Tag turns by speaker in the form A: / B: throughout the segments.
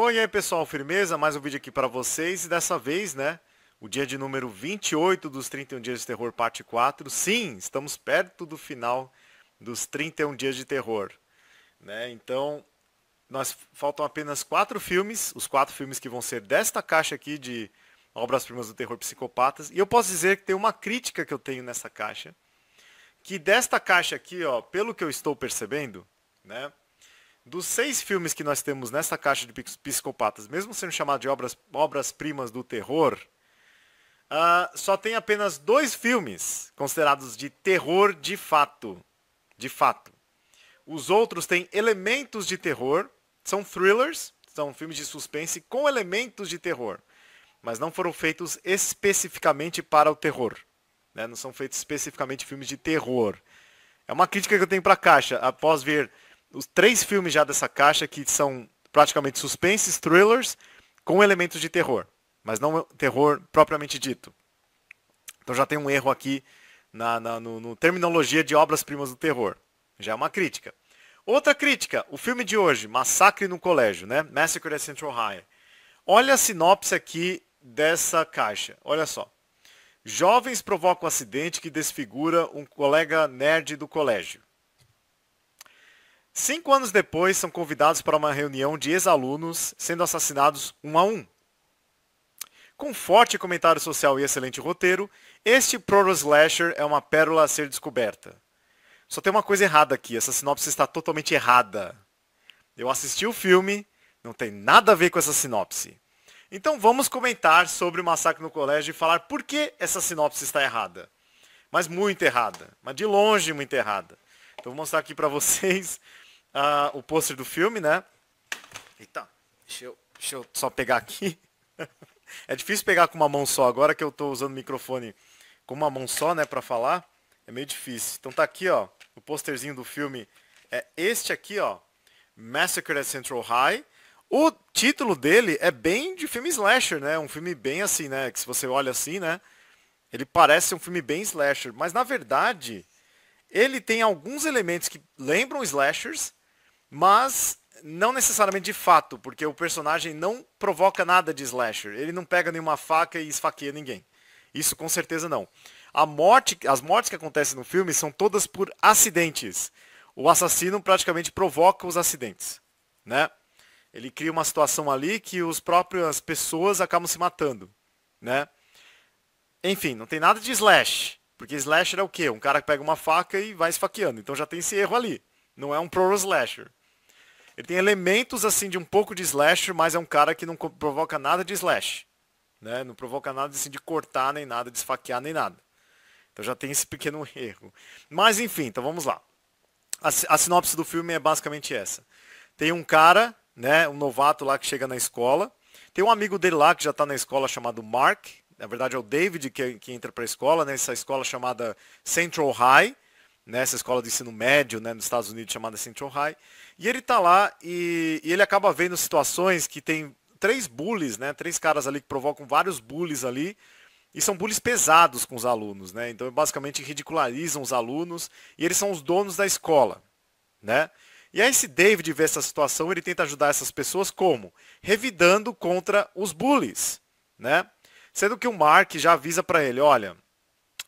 A: Oi, aí pessoal, firmeza? Mais um vídeo aqui para vocês e dessa vez, né, o dia de número 28 dos 31 Dias de Terror, parte 4. Sim, estamos perto do final dos 31 Dias de Terror, né, então nós faltam apenas quatro filmes, os quatro filmes que vão ser desta caixa aqui de obras-primas do terror psicopatas, e eu posso dizer que tem uma crítica que eu tenho nessa caixa, que desta caixa aqui, ó, pelo que eu estou percebendo, né, dos seis filmes que nós temos nessa caixa de psicopatas, mesmo sendo chamados de obras, obras-primas do terror, uh, só tem apenas dois filmes considerados de terror de fato. De fato. Os outros têm elementos de terror, são thrillers, são filmes de suspense com elementos de terror, mas não foram feitos especificamente para o terror. Né? Não são feitos especificamente filmes de terror. É uma crítica que eu tenho para a caixa, após ver os três filmes já dessa caixa que são praticamente suspenses, thrillers, com elementos de terror, mas não terror propriamente dito. Então já tem um erro aqui na, na no, no terminologia de obras-primas do terror. Já é uma crítica. Outra crítica, o filme de hoje, Massacre no Colégio, né? Massacre at Central High. Olha a sinopse aqui dessa caixa. Olha só. Jovens provocam um acidente que desfigura um colega nerd do colégio. Cinco anos depois, são convidados para uma reunião de ex-alunos sendo assassinados um a um. Com forte comentário social e excelente roteiro, este proto-slasher é uma pérola a ser descoberta. Só tem uma coisa errada aqui, essa sinopse está totalmente errada. Eu assisti o filme, não tem nada a ver com essa sinopse. Então vamos comentar sobre o massacre no colégio e falar por que essa sinopse está errada. Mas muito errada, mas de longe muito errada. Então vou mostrar aqui para vocês uh, o pôster do filme, né? Eita, deixa eu, deixa eu só pegar aqui. é difícil pegar com uma mão só, agora que eu estou usando o microfone com uma mão só, né, para falar, é meio difícil. Então tá aqui, ó, o posterzinho do filme é este aqui, ó, Massacre at Central High. O título dele é bem de filme slasher, né? Um filme bem assim, né? Que se você olha assim, né? Ele parece um filme bem slasher, mas na verdade ele tem alguns elementos que lembram slashers, mas não necessariamente de fato, porque o personagem não provoca nada de slasher. Ele não pega nenhuma faca e esfaqueia ninguém. Isso com certeza não. A morte, as mortes que acontecem no filme são todas por acidentes. O assassino praticamente provoca os acidentes, né? Ele cria uma situação ali que os próprias pessoas acabam se matando, né? Enfim, não tem nada de slash, porque slasher é o quê? Um cara que pega uma faca e vai esfaqueando. Então já tem esse erro ali. Não é um pro slasher. Ele tem elementos assim de um pouco de slash, mas é um cara que não provoca nada de slash. Né? Não provoca nada assim, de cortar, nem nada, de esfaquear, nem nada. Então já tem esse pequeno erro. Mas enfim, então vamos lá. A, a sinopse do filme é basicamente essa. Tem um cara, né, um novato lá que chega na escola. Tem um amigo dele lá que já está na escola chamado Mark. Na verdade é o David que, que entra para a escola, nessa né, escola chamada Central High nessa escola de ensino médio né, nos Estados Unidos chamada Central High. E ele está lá e, e, ele acaba vendo situações que tem três bullies, né, três caras ali que provocam vários bullies ali. E são bullies pesados com os alunos, né? Então, basicamente, ridicularizam os alunos e eles são os donos da escola, né? E aí, se David vê essa situação, ele tenta ajudar essas pessoas como? Revidando contra os bullies, né? Sendo que o Mark já avisa para ele, olha,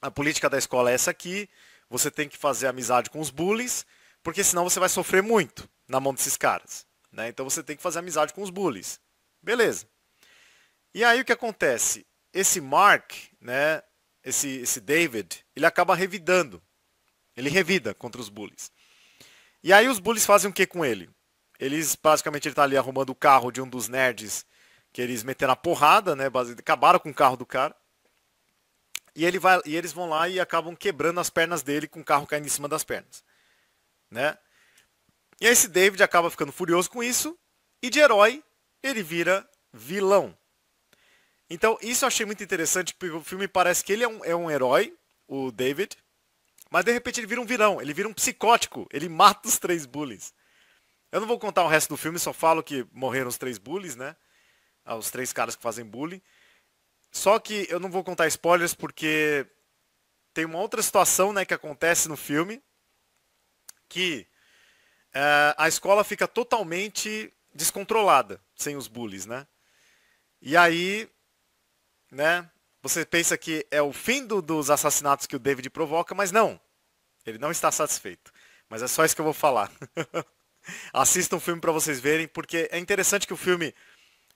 A: a política da escola é essa aqui, você tem que fazer amizade com os bullies, porque senão você vai sofrer muito na mão desses caras. Né? Então você tem que fazer amizade com os bullies. Beleza. E aí o que acontece? Esse Mark, né, esse, esse David, ele acaba revidando. Ele revida contra os bullies. E aí os bullies fazem o que com ele? Eles, basicamente, ele tá ali arrumando o carro de um dos nerds que eles meteram a porrada, né? Acabaram com o carro do cara. E, ele vai, e eles vão lá e acabam quebrando as pernas dele com o carro caindo em cima das pernas. Né? E esse David acaba ficando furioso com isso. E de herói, ele vira vilão. Então, isso eu achei muito interessante, porque o filme parece que ele é um, é um herói, o David. Mas de repente ele vira um vilão, ele vira um psicótico, ele mata os três bullies. Eu não vou contar o resto do filme, só falo que morreram os três bullies, né? Ah, os três caras que fazem bullying. Só que eu não vou contar spoilers porque tem uma outra situação né, que acontece no filme que uh, a escola fica totalmente descontrolada sem os bullies, né? E aí, né? Você pensa que é o fim do, dos assassinatos que o David provoca, mas não. Ele não está satisfeito. Mas é só isso que eu vou falar. Assistam o filme para vocês verem, porque é interessante que o filme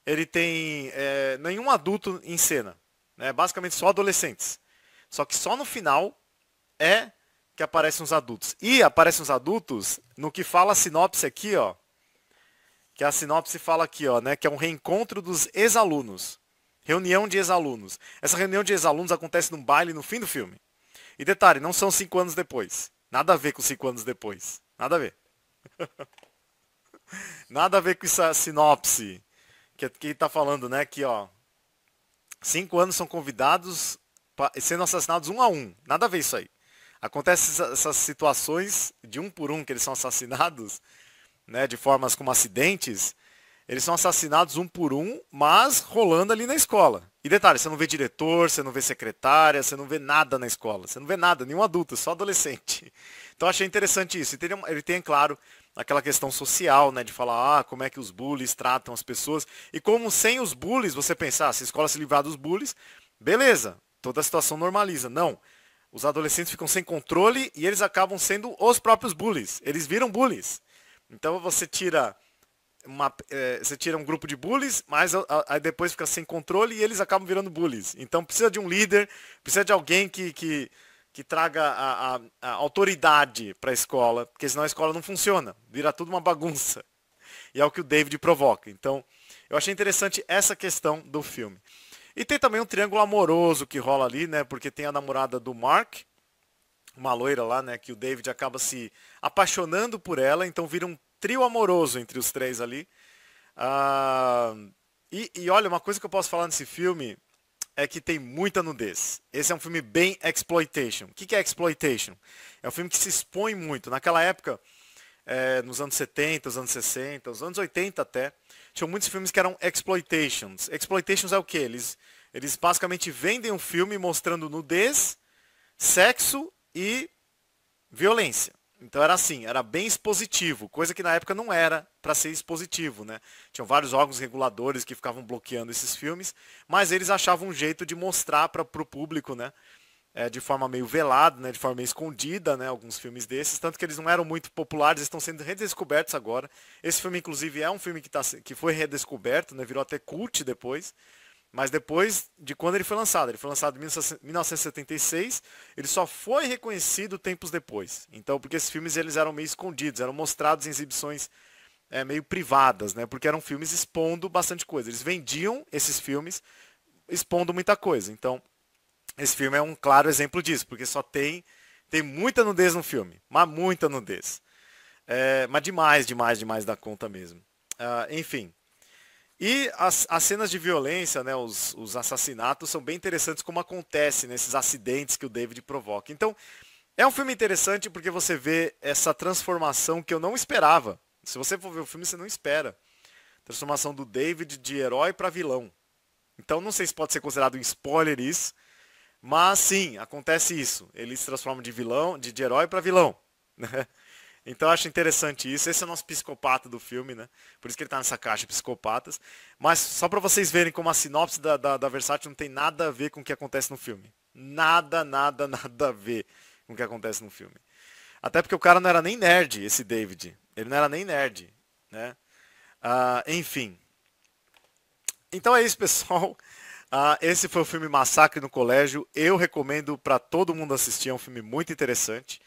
A: ele tem é, nenhum adulto em cena. Né? Basicamente só adolescentes. Só que só no final é que aparecem os adultos. E aparecem os adultos no que fala a sinopse aqui, ó. Que a sinopse fala aqui, ó, né? Que é um reencontro dos ex-alunos. Reunião de ex-alunos. Essa reunião de ex-alunos acontece num baile no fim do filme. E detalhe, não são cinco anos depois. Nada a ver com cinco anos depois. Nada a ver. Nada a ver com essa sinopse que, que tá falando, né, que ó, cinco anos são convidados pra, sendo assassinados um a um. Nada a ver isso aí. Acontece essas situações de um por um que eles são assassinados, né, de formas como acidentes, eles são assassinados um por um, mas rolando ali na escola. E detalhe, você não vê diretor, você não vê secretária, você não vê nada na escola. Você não vê nada, nenhum adulto, só adolescente. Então achei interessante isso. E ele tem, claro, aquela questão social, né, de falar, ah, como é que os bullies tratam as pessoas, e como sem os bullies, você pensar, ah, se a escola se livrar dos bullies, beleza, toda a situação normaliza. Não, os adolescentes ficam sem controle e eles acabam sendo os próprios bullies, eles viram bullies. Então você tira uma, é, você tira um grupo de bullies, mas aí depois fica sem controle e eles acabam virando bullies. Então precisa de um líder, precisa de alguém que, que que traga a, a, a autoridade para a escola, porque senão a escola não funciona, vira tudo uma bagunça. E é o que o David provoca. Então, eu achei interessante essa questão do filme. E tem também um triângulo amoroso que rola ali, né? Porque tem a namorada do Mark, uma loira lá, né? Que o David acaba se apaixonando por ela, então vira um trio amoroso entre os três ali. Ah, e, e olha, uma coisa que eu posso falar nesse filme, é que tem muita nudez. Esse é um filme bem exploitation. O que é exploitation? É um filme que se expõe muito. Naquela época, é, nos anos 70, os anos 60, os anos 80 até, tinham muitos filmes que eram exploitations. Exploitations é o que? Eles, eles basicamente vendem um filme mostrando nudez, sexo e violência. Então era assim, era bem expositivo, coisa que na época não era para ser expositivo, né? Tinham vários órgãos reguladores que ficavam bloqueando esses filmes, mas eles achavam um jeito de mostrar para o público, né? É, de forma meio velada, né? De forma meio escondida, né? Alguns filmes desses, tanto que eles não eram muito populares, estão sendo redescobertos agora. Esse filme, inclusive, é um filme que, tá, que foi redescoberto, né? Virou até cult depois mas depois de quando ele foi lançado. Ele foi lançado em 1976, ele só foi reconhecido tempos depois. Então, porque esses filmes eles eram meio escondidos, eram mostrados em exibições é, meio privadas, né? Porque eram filmes expondo bastante coisa. Eles vendiam esses filmes expondo muita coisa. Então, esse filme é um claro exemplo disso, porque só tem tem muita nudez no filme, mas muita nudez. É, mas demais, demais, demais da conta mesmo. Uh, enfim, e as, as cenas de violência, né, os, os assassinatos, são bem interessantes como acontece nesses né, acidentes que o David provoca. Então, é um filme interessante porque você vê essa transformação que eu não esperava. Se você for ver o filme, você não espera. Transformação do David de herói para vilão. Então não sei se pode ser considerado um spoiler isso, mas sim, acontece isso. Ele se transforma de vilão, de, de herói para vilão. Né? Então acho interessante isso. Esse é o nosso psicopata do filme, né? Por isso que ele tá nessa caixa, psicopatas. Mas só para vocês verem como a sinopse da, da, da Versátil não tem nada a ver com o que acontece no filme. Nada, nada, nada a ver com o que acontece no filme. Até porque o cara não era nem nerd, esse David. Ele não era nem nerd, né? Uh, enfim. Então é isso, pessoal. Uh, esse foi o filme Massacre no Colégio. Eu recomendo para todo mundo assistir. É um filme muito interessante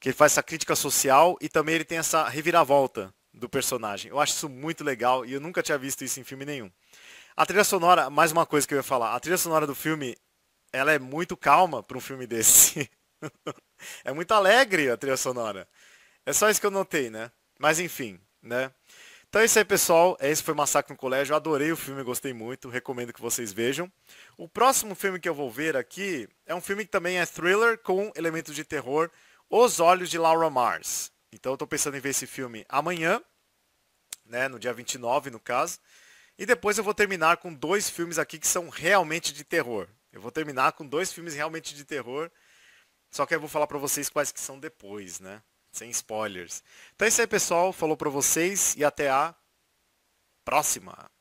A: que ele faz essa crítica social e também ele tem essa reviravolta do personagem. Eu acho isso muito legal e eu nunca tinha visto isso em filme nenhum. A trilha sonora, mais uma coisa que eu ia falar, a trilha sonora do filme, ela é muito calma para um filme desse. é muito alegre a trilha sonora. É só isso que eu notei, né? Mas enfim, né? Então é isso aí, pessoal. Esse é foi Massacre no Colégio. Eu adorei o filme, gostei muito. Recomendo que vocês vejam. O próximo filme que eu vou ver aqui é um filme que também é thriller com elementos de terror. Os Olhos de Laura Mars. Então eu tô pensando em ver esse filme amanhã, né, no dia 29 no caso. E depois eu vou terminar com dois filmes aqui que são realmente de terror. Eu vou terminar com dois filmes realmente de terror. Só que eu vou falar para vocês quais que são depois, né? Sem spoilers. Então é isso aí, pessoal. Falou para vocês e até a próxima.